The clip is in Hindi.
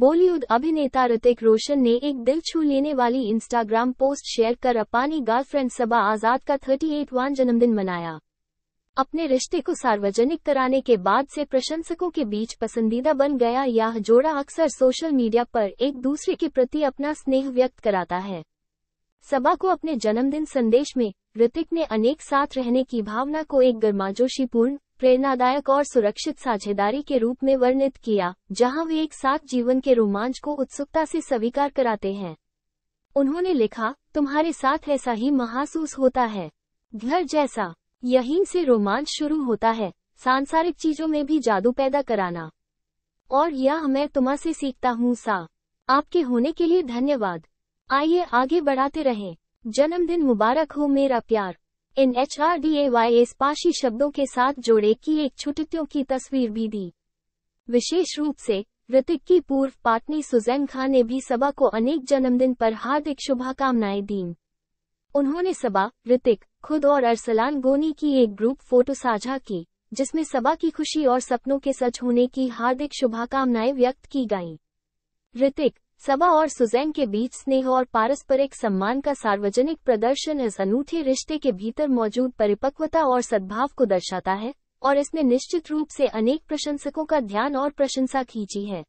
बॉलीवुड अभिनेता ऋतिक रोशन ने एक दिल छू लेने वाली इंस्टाग्राम पोस्ट शेयर कर अपनी गर्लफ्रेंड सबा आजाद का 38वां जन्मदिन मनाया अपने रिश्ते को सार्वजनिक कराने के बाद से प्रशंसकों के बीच पसंदीदा बन गया यह जोड़ा अक्सर सोशल मीडिया पर एक दूसरे के प्रति अपना स्नेह व्यक्त कराता है सबा को अपने जन्मदिन संदेश में ऋतिक ने अनेक साथ रहने की भावना को एक गर्माजोशीपूर्ण प्रेरणादायक और सुरक्षित साझेदारी के रूप में वर्णित किया जहां वे एक साथ जीवन के रोमांच को उत्सुकता से स्वीकार कराते हैं उन्होंने लिखा तुम्हारे साथ ऐसा ही महसूस होता है घर जैसा यहीं से रोमांच शुरू होता है सांसारिक चीजों में भी जादू पैदा कराना और यह मैं तुम्हा से सीखता हूँ सा आपके होने के लिए धन्यवाद आइए आगे बढ़ाते रहें जन्मदिन मुबारक हो मेरा प्यार इन H R D A Y पाशी शब्दों के साथ जोड़े की एक छुट्टियों की तस्वीर भी दी विशेष रूप से ऋतिक की पूर्व पाटनी सुजैन खान ने भी सभा को अनेक जन्मदिन पर हार्दिक शुभकामनाएं दी उन्होंने सभा ऋतिक खुद और अरसलान गोनी की एक ग्रुप फोटो साझा की जिसमें सभा की खुशी और सपनों के सच होने की हार्दिक शुभकामनाएं व्यक्त की गईं। ऋतिक सबा और सुजैन के बीच स्नेह और पारस्परिक सम्मान का सार्वजनिक प्रदर्शन इस अनूठे रिश्ते के भीतर मौजूद परिपक्वता और सद्भाव को दर्शाता है और इसने निश्चित रूप से अनेक प्रशंसकों का ध्यान और प्रशंसा खींची है